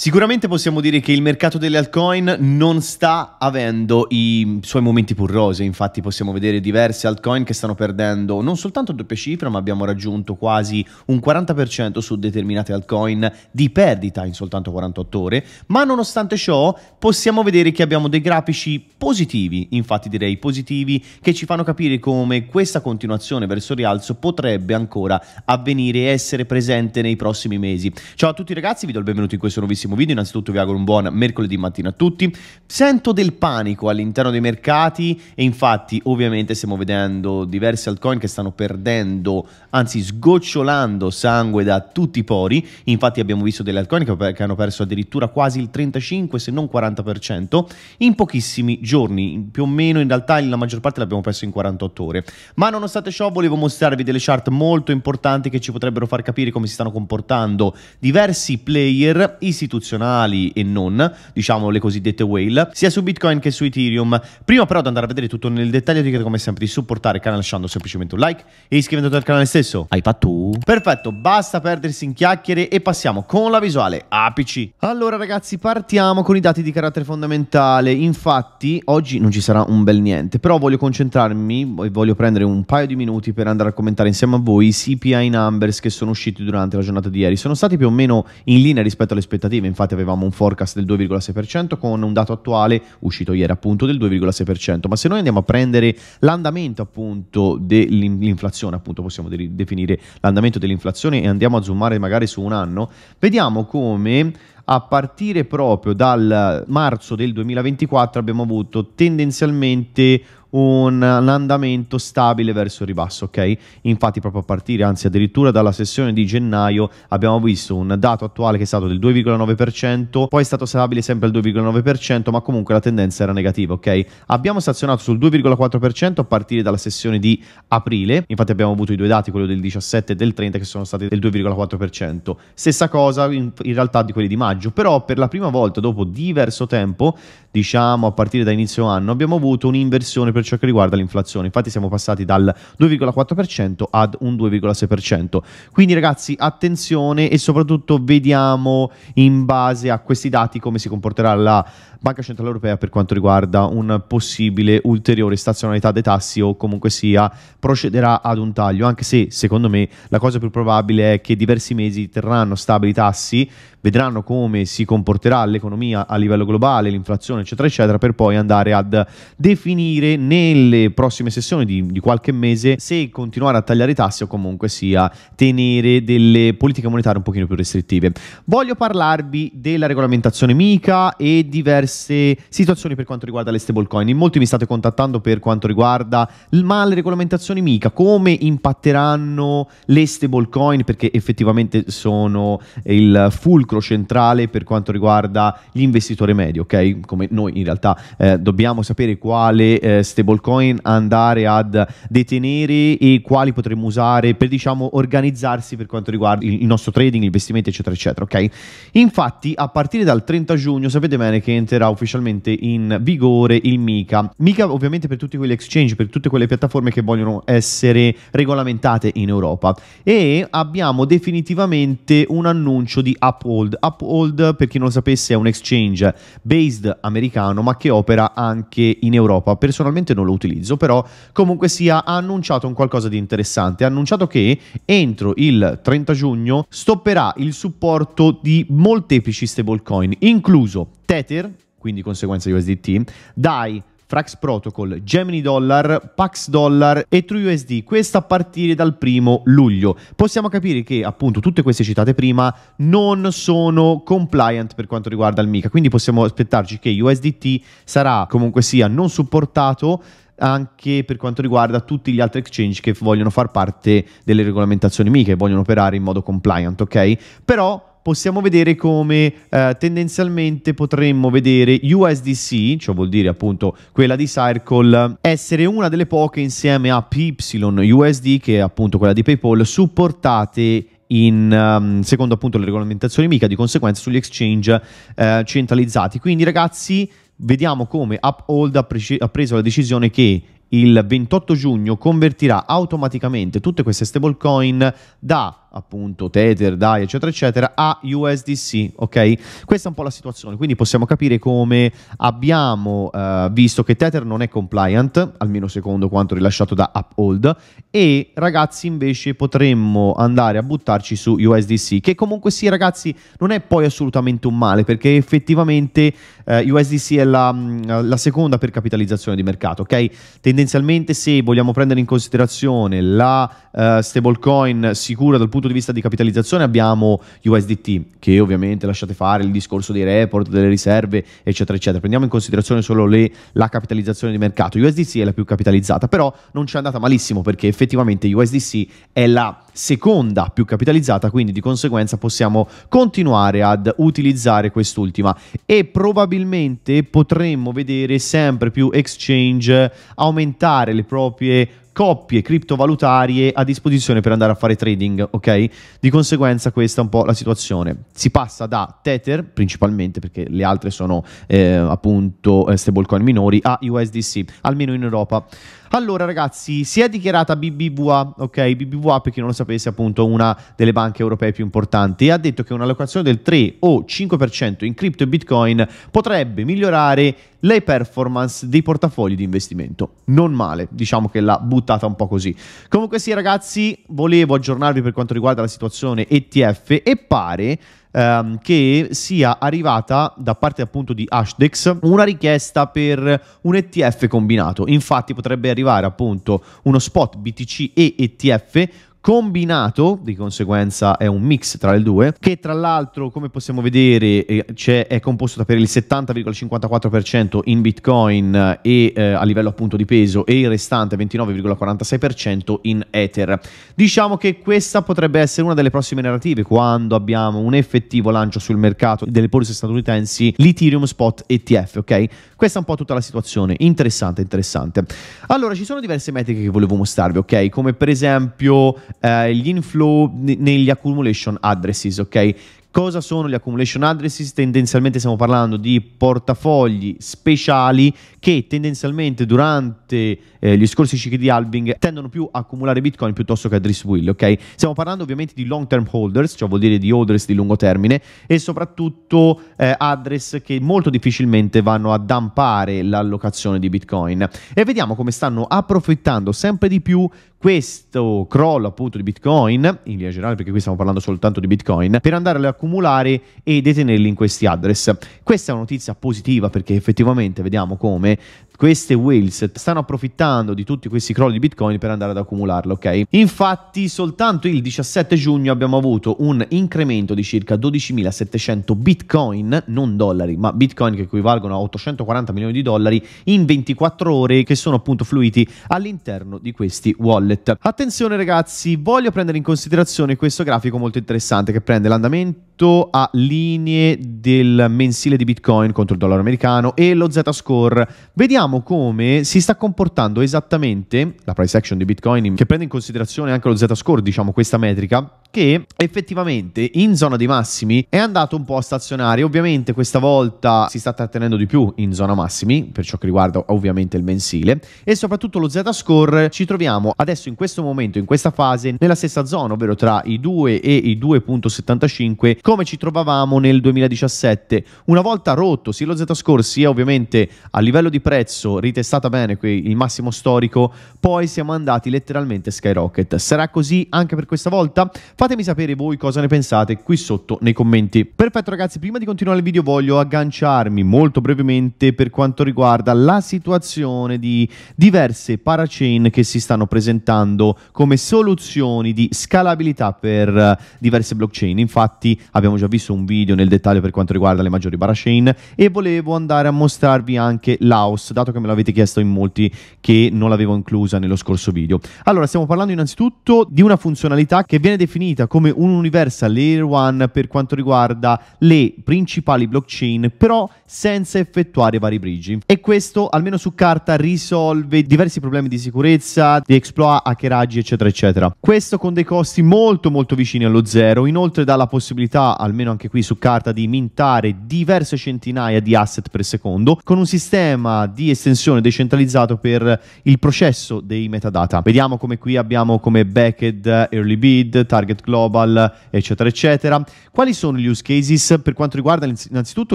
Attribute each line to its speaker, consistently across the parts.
Speaker 1: Sicuramente possiamo dire che il mercato delle altcoin non sta avendo i suoi momenti purrose, infatti possiamo vedere diverse altcoin che stanno perdendo non soltanto doppia cifra, ma abbiamo raggiunto quasi un 40% su determinate altcoin di perdita in soltanto 48 ore, ma nonostante ciò possiamo vedere che abbiamo dei grafici positivi, infatti direi positivi, che ci fanno capire come questa continuazione verso il rialzo potrebbe ancora avvenire e essere presente nei prossimi mesi. Ciao a tutti ragazzi, vi do il benvenuto in questo nuovissimo bellissimo video, innanzitutto vi auguro un buon mercoledì mattina a tutti. Sento del panico all'interno dei mercati e infatti ovviamente stiamo vedendo diversi altcoin che stanno perdendo, anzi sgocciolando sangue da tutti i pori, infatti abbiamo visto delle altcoin che, che hanno perso addirittura quasi il 35 se non 40% in pochissimi giorni, più o meno in realtà la maggior parte l'abbiamo perso in 48 ore. Ma nonostante ciò volevo mostrarvi delle chart molto importanti che ci potrebbero far capire come si stanno comportando diversi player istituzionali istituzionali e non, diciamo le cosiddette whale, sia su Bitcoin che su Ethereum. Prima però di andare a vedere tutto nel dettaglio ti chiedo come sempre di supportare il canale lasciando semplicemente un like e iscrivendoti al canale stesso. Hai fatto? Perfetto, basta perdersi in chiacchiere e passiamo con la visuale APC. Allora ragazzi partiamo con i dati di carattere fondamentale, infatti oggi non ci sarà un bel niente, però voglio concentrarmi e voglio prendere un paio di minuti per andare a commentare insieme a voi i CPI numbers che sono usciti durante la giornata di ieri. Sono stati più o meno in linea rispetto alle aspettative, infatti avevamo un forecast del 2,6% con un dato attuale uscito ieri appunto del 2,6%, ma se noi andiamo a prendere l'andamento appunto dell'inflazione, appunto possiamo de- definire l'andamento dell'inflazione e andiamo a zoomare magari su un anno, vediamo come a partire proprio dal marzo del 2024 abbiamo avuto tendenzialmente un, andamento stabile verso il ribasso, ok? Infatti proprio a partire, anzi addirittura dalla sessione di gennaio abbiamo visto un dato attuale che è stato del 2,9%, poi è stato stabile sempre al 2,9%, ma comunque la tendenza era negativa, ok? Abbiamo stazionato sul 2,4% a partire dalla sessione di aprile, infatti abbiamo avuto i due dati, quello del 17 e del 30 che sono stati del 2,4%. Stessa cosa in, in realtà di quelli di maggio maggio, però per la prima volta dopo diverso tempo, diciamo a partire da inizio anno, abbiamo avuto un'inversione per ciò che riguarda l'inflazione, infatti siamo passati dal 2,4% ad un 2,6%. Quindi ragazzi attenzione e soprattutto vediamo in base a questi dati come si comporterà la Banca Centrale Europea per quanto riguarda un possibile ulteriore stazionalità dei tassi o comunque sia procederà ad un taglio, anche se secondo me la cosa più probabile è che diversi mesi terranno stabili i tassi, vedranno come si comporterà l'economia a livello globale, l'inflazione eccetera eccetera, per poi andare ad definire nelle prossime sessioni di, di qualche mese se continuare a tagliare i tassi o comunque sia tenere delle politiche monetarie un pochino più restrittive. Voglio parlarvi della regolamentazione MICA e diversi complesse situazioni per quanto riguarda le stablecoin. In molti mi state contattando per quanto riguarda ma le regolamentazioni mica, come impatteranno le stablecoin, perché effettivamente sono il fulcro centrale per quanto riguarda l'investitore medio, ok? Come noi in realtà eh, dobbiamo sapere quale eh, stablecoin andare ad detenere e quali potremmo usare per diciamo organizzarsi per quanto riguarda il, il nostro trading, investimenti eccetera eccetera, ok? Infatti a partire dal 30 giugno sapete bene che entrerà entrerà ufficialmente in vigore il MICA. MICA ovviamente per tutti quegli exchange, per tutte quelle piattaforme che vogliono essere regolamentate in Europa. E abbiamo definitivamente un annuncio di Uphold. Uphold, per chi non lo sapesse, è un exchange based americano ma che opera anche in Europa. Personalmente non lo utilizzo, però comunque sia ha annunciato un qualcosa di interessante. Ha annunciato che entro il 30 giugno stopperà il supporto di molteplici stablecoin, incluso Tether quindi conseguenza USDT, DAI, Frax Protocol, Gemini Dollar, Pax Dollar e TrueUSD, questa a partire dal primo luglio. Possiamo capire che appunto tutte queste citate prima non sono compliant per quanto riguarda il MICA, quindi possiamo aspettarci che USDT sarà comunque sia non supportato anche per quanto riguarda tutti gli altri exchange che vogliono far parte delle regolamentazioni MICA e vogliono operare in modo compliant, ok? Però possiamo vedere come eh, tendenzialmente potremmo vedere USDC, cioè vuol dire appunto quella di Circle, essere una delle poche insieme a PYUSD, che è appunto quella di PayPal, supportate in, um, secondo appunto le regolamentazioni MICA, di conseguenza sugli exchange eh, centralizzati. Quindi ragazzi, vediamo come Uphold ha, preci- ha preso la decisione che il 28 giugno convertirà automaticamente tutte queste stablecoin da appunto Tether, DAI, eccetera, eccetera, a USDC, ok? Questa è un po' la situazione, quindi possiamo capire come abbiamo eh, visto che Tether non è compliant, almeno secondo quanto rilasciato da Uphold, e ragazzi invece potremmo andare a buttarci su USDC, che comunque sì ragazzi non è poi assolutamente un male, perché effettivamente eh, USDC è la, mm, la seconda per capitalizzazione di mercato, ok? Tendenzialmente se vogliamo prendere in considerazione la eh, stablecoin sicura dal punto punto di vista di capitalizzazione abbiamo USDT, che ovviamente lasciate fare il discorso dei report, delle riserve, eccetera, eccetera. Prendiamo in considerazione solo le, la capitalizzazione di mercato. USDC è la più capitalizzata, però non ci è andata malissimo perché effettivamente USDC è la seconda più capitalizzata, quindi di conseguenza possiamo continuare ad utilizzare quest'ultima e probabilmente potremmo vedere sempre più exchange aumentare le proprie coppie criptovalutarie a disposizione per andare a fare trading, ok? Di conseguenza questa è un po' la situazione. Si passa da Tether principalmente perché le altre sono eh, appunto eh, stablecoin minori a USDC, almeno in Europa. Allora, ragazzi, si è dichiarata BBVA, ok? BBVA, per chi non lo sapesse, appunto, una delle banche europee più importanti, e ha detto che un'allocazione del 3 o 5% in cripto e bitcoin potrebbe migliorare le performance dei portafogli di investimento. Non male, diciamo che l'ha buttata un po' così. Comunque sì, ragazzi, volevo aggiornarvi per quanto riguarda la situazione ETF e pare ehm, che sia arrivata da parte appunto di Ashdex una richiesta per un ETF combinato. Infatti potrebbe arrivare appunto uno spot BTC e ETF combinato, di conseguenza è un mix tra le due, che tra l'altro come possiamo vedere eh, è composto per il 70,54% in bitcoin eh, e eh, a livello appunto di peso e il restante 29,46% in ether. Diciamo che questa potrebbe essere una delle prossime narrative quando abbiamo un effettivo lancio sul mercato delle polizze statunitensi l'Ethereum Spot ETF, ok? Questa è un po' tutta la situazione. Interessante, interessante. Allora, ci sono diverse metriche che volevo mostrarvi, ok? Come per esempio eh, gli inflow n- negli accumulation addresses, ok? Cosa sono gli accumulation addresses? Tendenzialmente stiamo parlando di portafogli speciali che tendenzialmente durante eh, gli scorsi cicli di halving tendono più a accumulare bitcoin piuttosto che a drift ok? Stiamo parlando ovviamente di long term holders, cioè vuol dire di holders di lungo termine e soprattutto eh, address che molto difficilmente vanno a dampare l'allocazione di bitcoin e vediamo come stanno approfittando sempre di più questo crollo appunto di bitcoin in linea generale perché qui stiamo parlando soltanto di bitcoin per andare ad accumulare e detenerli in questi address questa è una notizia positiva perché effettivamente vediamo come come queste whales stanno approfittando di tutti questi crolli di Bitcoin per andare ad accumularlo, ok? Infatti, soltanto il 17 giugno abbiamo avuto un incremento di circa 12.700 Bitcoin, non dollari, ma Bitcoin che equivalgono a 840 milioni di dollari in 24 ore che sono appunto fluiti all'interno di questi wallet. Attenzione ragazzi, voglio prendere in considerazione questo grafico molto interessante che prende l'andamento a linee del mensile di Bitcoin contro il dollaro americano e lo Z-score. Vediamo vediamo come si sta comportando esattamente la price action di Bitcoin, che prende in considerazione anche lo Z-score, diciamo questa metrica, che effettivamente in zona dei massimi è andato un po' a stazionare. Ovviamente questa volta si sta trattenendo di più in zona massimi, per ciò che riguarda ovviamente il mensile, e soprattutto lo Z-score ci troviamo adesso in questo momento, in questa fase, nella stessa zona, ovvero tra i 2 e i 2.75, come ci trovavamo nel 2017. Una volta rotto sia lo Z-score sia ovviamente a livello di prezzo, adesso ritestata bene il massimo storico, poi siamo andati letteralmente skyrocket. Sarà così anche per questa volta? Fatemi sapere voi cosa ne pensate qui sotto nei commenti. Perfetto ragazzi, prima di continuare il video voglio agganciarmi molto brevemente per quanto riguarda la situazione di diverse parachain che si stanno presentando come soluzioni di scalabilità per eh, diverse blockchain. Infatti abbiamo già visto un video nel dettaglio per quanto riguarda le maggiori parachain e volevo andare a mostrarvi anche l'house dato che me l'avete chiesto in molti che non l'avevo inclusa nello scorso video. Allora, stiamo parlando innanzitutto di una funzionalità che viene definita come un universal layer 1 per quanto riguarda le principali blockchain, però senza effettuare vari bridge. E questo, almeno su carta, risolve diversi problemi di sicurezza, di exploit, hackeraggi, eccetera, eccetera. Questo con dei costi molto molto vicini allo zero, inoltre dà la possibilità, almeno anche qui su carta, di mintare diverse centinaia di asset per secondo, con un sistema di estensione decentralizzato per il processo dei metadata. Vediamo come qui abbiamo come backed, early bid, target global, eccetera, eccetera. Quali sono gli use cases per quanto riguarda innanzitutto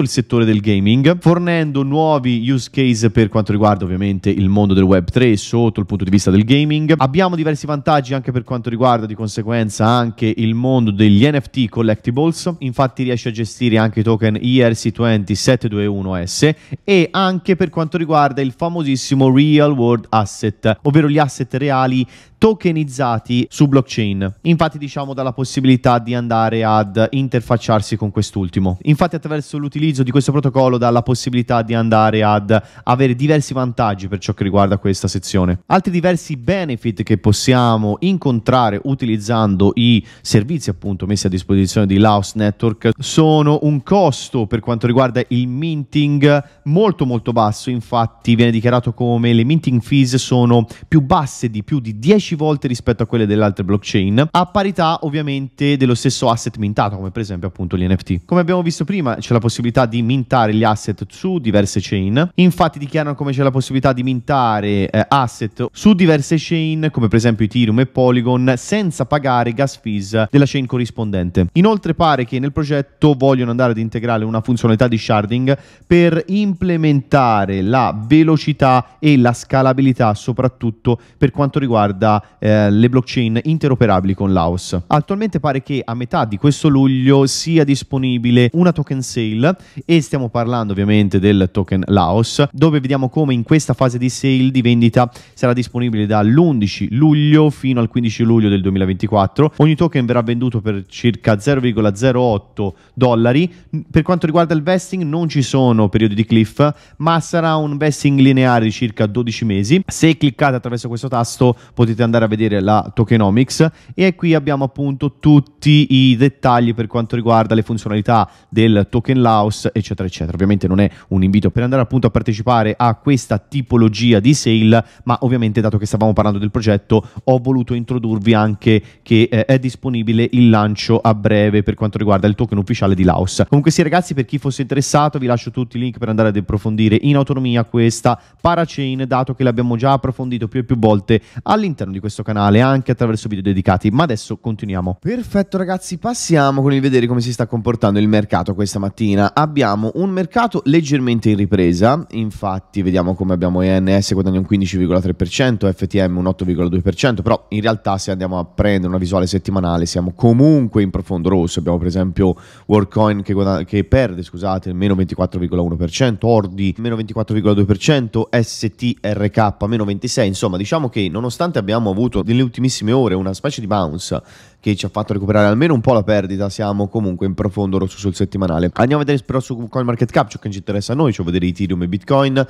Speaker 1: il settore del gaming, fornendo nuovi use case per quanto riguarda ovviamente il mondo del web 3 sotto il punto di vista del gaming. Abbiamo diversi vantaggi anche per quanto riguarda di conseguenza anche il mondo degli NFT collectibles, infatti riesce a gestire anche i token ERC20 721S e anche per quanto riguarda riguarda il famosissimo real world asset, ovvero gli asset reali tokenizzati su blockchain. Infatti diciamo dalla possibilità di andare ad interfacciarsi con quest'ultimo. Infatti attraverso l'utilizzo di questo protocollo dà la possibilità di andare ad avere diversi vantaggi per ciò che riguarda questa sezione. Altri diversi benefit che possiamo incontrare utilizzando i servizi appunto messi a disposizione di Laos Network sono un costo per quanto riguarda il minting molto molto basso, infatti viene dichiarato come le minting fees sono più basse di più di 10 10 volte rispetto a quelle delle altre blockchain, a parità ovviamente dello stesso asset mintato, come per esempio appunto gli NFT. Come abbiamo visto prima, c'è la possibilità di mintare gli asset su diverse chain. Infatti dichiarano come c'è la possibilità di mintare eh, asset su diverse chain, come per esempio Ethereum e Polygon, senza pagare gas fees della chain corrispondente. Inoltre pare che nel progetto vogliono andare ad integrare una funzionalità di sharding per implementare la velocità e la scalabilità soprattutto per quanto riguarda eh, le blockchain interoperabili con l'AUS. Attualmente pare che a metà di questo luglio sia disponibile una token sale e stiamo parlando ovviamente del token Laos dove vediamo come in questa fase di sale di vendita sarà disponibile dall'11 luglio fino al 15 luglio del 2024. Ogni token verrà venduto per circa 0,08 dollari. Per quanto riguarda il vesting non ci sono periodi di cliff ma sarà un vesting lineare di circa 12 mesi. Se cliccate attraverso questo tasto potete andare a vedere la tokenomics e qui abbiamo appunto tutti i dettagli per quanto riguarda le funzionalità del token louse eccetera eccetera ovviamente non è un invito per andare appunto a partecipare a questa tipologia di sale ma ovviamente dato che stavamo parlando del progetto ho voluto introdurvi anche che eh, è disponibile il lancio a breve per quanto riguarda il token ufficiale di Laos comunque sì ragazzi per chi fosse interessato vi lascio tutti i link per andare ad approfondire in autonomia questa parachain dato che l'abbiamo già approfondito più e più volte all'interno di questo canale anche attraverso video dedicati. Ma adesso continuiamo. Perfetto ragazzi, passiamo con il vedere come si sta comportando il mercato questa mattina. Abbiamo un mercato leggermente in ripresa, infatti vediamo come abbiamo ENS guadagna un 15,3%, FTM un 8,2%, però in realtà se andiamo a prendere una visuale settimanale siamo comunque in profondo rosso. Abbiamo per esempio WorldCoin che, guadagna, che perde, scusate, meno 24,1%, Ordi meno 24,2%, STRK meno 26%, insomma diciamo che nonostante abbiamo abbiamo avuto nelle ultimissime ore una specie di bounce che ci ha fatto recuperare almeno un po' la perdita, siamo comunque in profondo rosso sul settimanale. Andiamo a vedere però su CoinMarketCap ciò che ci interessa a noi, cioè vedere Ethereum e Bitcoin.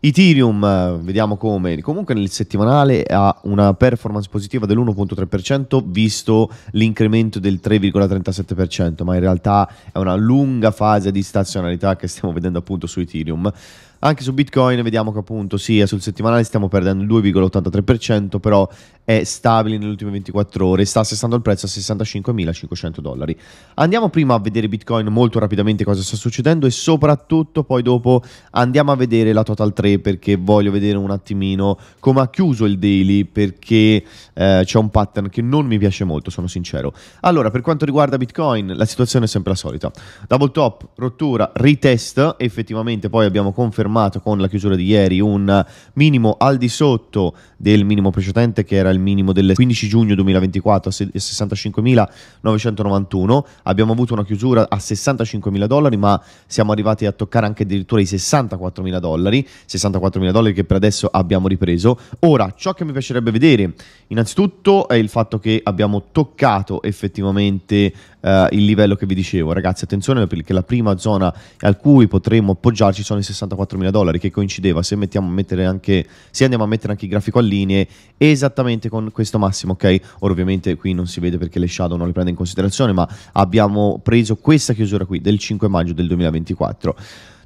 Speaker 1: Ethereum, eh, vediamo come, comunque nel settimanale ha una performance positiva dell'1.3% visto l'incremento del 3,37%, ma in realtà è una lunga fase di stazionalità che stiamo vedendo appunto su Ethereum. Anche su Bitcoin vediamo che appunto sì, sul settimanale stiamo perdendo il 2,83%, però è stabile nelle ultime 24 ore, sta assestando il prezzo a 65.500 dollari. Andiamo prima a vedere Bitcoin molto rapidamente cosa sta succedendo e soprattutto poi dopo andiamo a vedere la Total 3 perché voglio vedere un attimino come ha chiuso il daily perché eh, c'è un pattern che non mi piace molto, sono sincero. Allora, per quanto riguarda Bitcoin, la situazione è sempre la solita. Double top, rottura, retest, effettivamente poi abbiamo confermato confermato con la chiusura di ieri un minimo al di sotto del minimo precedente che era il minimo del 15 giugno 2024 a 65.991. Abbiamo avuto una chiusura a 65.000 dollari ma siamo arrivati a toccare anche addirittura i 64.000 dollari, 64.000 dollari che per adesso abbiamo ripreso. Ora, ciò che mi piacerebbe vedere innanzitutto è il fatto che abbiamo toccato effettivamente eh, il livello che vi dicevo. Ragazzi, attenzione perché la prima zona a cui potremmo appoggiarci sono i 64.000 dollari, che coincideva se, anche, se, andiamo a mettere anche il grafico a linee esattamente con questo massimo, ok? Ora ovviamente qui non si vede perché le shadow non le prende in considerazione, ma abbiamo preso questa chiusura qui del 5 maggio del 2024.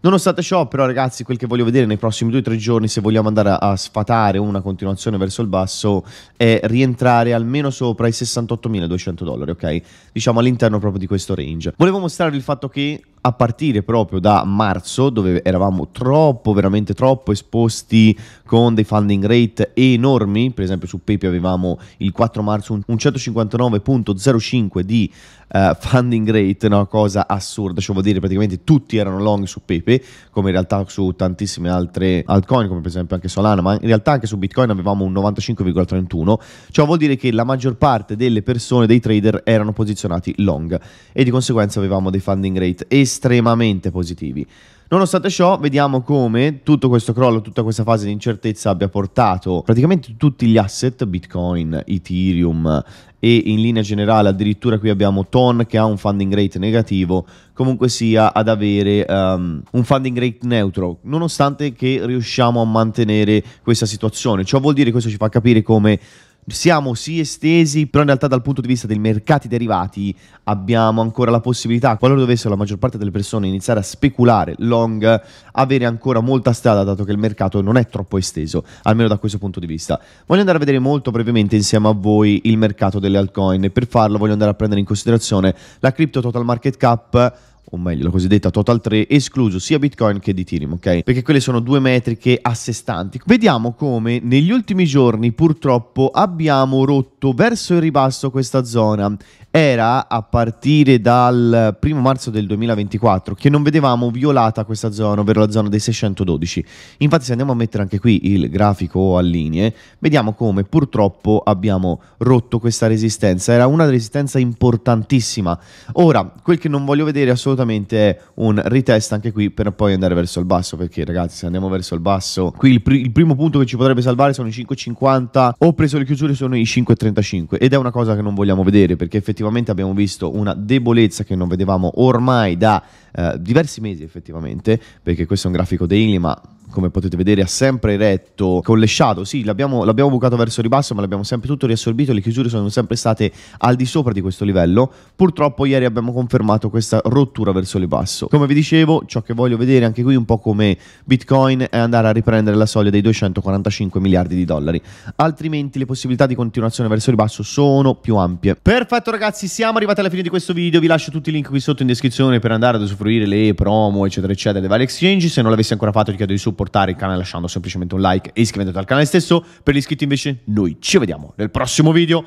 Speaker 1: Nonostante ciò, però, ragazzi, quel che voglio vedere nei prossimi due o tre giorni, se vogliamo andare a, sfatare una continuazione verso il basso, è rientrare almeno sopra i 68.200 dollari, ok? Diciamo all'interno proprio di questo range. Volevo mostrare il fatto che a partire proprio da marzo, dove eravamo troppo, veramente troppo esposti con dei funding rate enormi, per esempio su PayPal avevamo il 4 marzo un 159.05 di uh, funding rate, una cosa assurda, cioè vuol dire praticamente tutti erano long su PayPal, come in realtà su tantissime altre altcoin, come per esempio anche Solana, ma in realtà anche su Bitcoin avevamo un 95,31, ciò cioè, vuol dire che la maggior parte delle persone, dei trader, erano posizionati long e di conseguenza avevamo dei funding rate estremamente estremamente positivi. Nonostante ciò, vediamo come tutto questo crollo, tutta questa fase di incertezza abbia portato praticamente tutti gli asset, Bitcoin, Ethereum e in linea generale addirittura qui abbiamo Ton che ha un funding rate negativo, comunque sia ad avere um, un funding rate neutro, nonostante che riusciamo a mantenere questa situazione. Ciò vuol dire, questo ci fa capire come siamo sì estesi, però in realtà dal punto di vista dei mercati derivati abbiamo ancora la possibilità, qualora dovesse la maggior parte delle persone iniziare a speculare long, avere ancora molta strada dato che il mercato non è troppo esteso, almeno da questo punto di vista. Voglio andare a vedere molto brevemente insieme a voi il mercato delle altcoin e per farlo voglio andare a prendere in considerazione la Crypto Total Market Cap o meglio la cosiddetta Total 3, escluso sia Bitcoin che di Ethereum, ok? Perché quelle sono due metriche a sé stanti. Vediamo come negli ultimi giorni purtroppo abbiamo rotto verso il ribasso questa zona. Era a partire dal primo marzo del 2024 che non vedevamo violata questa zona, ovvero la zona dei 612. Infatti se andiamo a mettere anche qui il grafico a linee, vediamo come purtroppo abbiamo rotto questa resistenza. Era una resistenza importantissima. Ora, quel che non voglio vedere assolutamente assolutamente un retest anche qui per poi andare verso il basso perché ragazzi se andiamo verso il basso qui il, pr- il primo punto che ci potrebbe salvare sono i 5,50 ho preso le chiusure sono i 5,35 ed è una cosa che non vogliamo vedere perché effettivamente abbiamo visto una debolezza che non vedevamo ormai da eh, diversi mesi effettivamente perché questo è un grafico daily ma come potete vedere ha sempre retto con le shadow, sì l'abbiamo, bucato verso il ribasso ma l'abbiamo sempre tutto riassorbito, le chiusure sono sempre state al di sopra di questo livello, purtroppo ieri abbiamo confermato questa rottura verso il ribasso. Come vi dicevo ciò che voglio vedere anche qui un po' come Bitcoin è andare a riprendere la soglia dei 245 miliardi di dollari, altrimenti le possibilità di continuazione verso il ribasso sono più ampie. Perfetto ragazzi siamo arrivati alla fine di questo video, vi lascio tutti i link qui sotto in descrizione per andare ad usufruire le promo eccetera eccetera dei varie exchange, se non l'avessi ancora fatto ti chiedo di supporto supportare il canale lasciando semplicemente un like e iscrivendovi al canale stesso. Per gli iscritti invece noi ci vediamo nel prossimo video.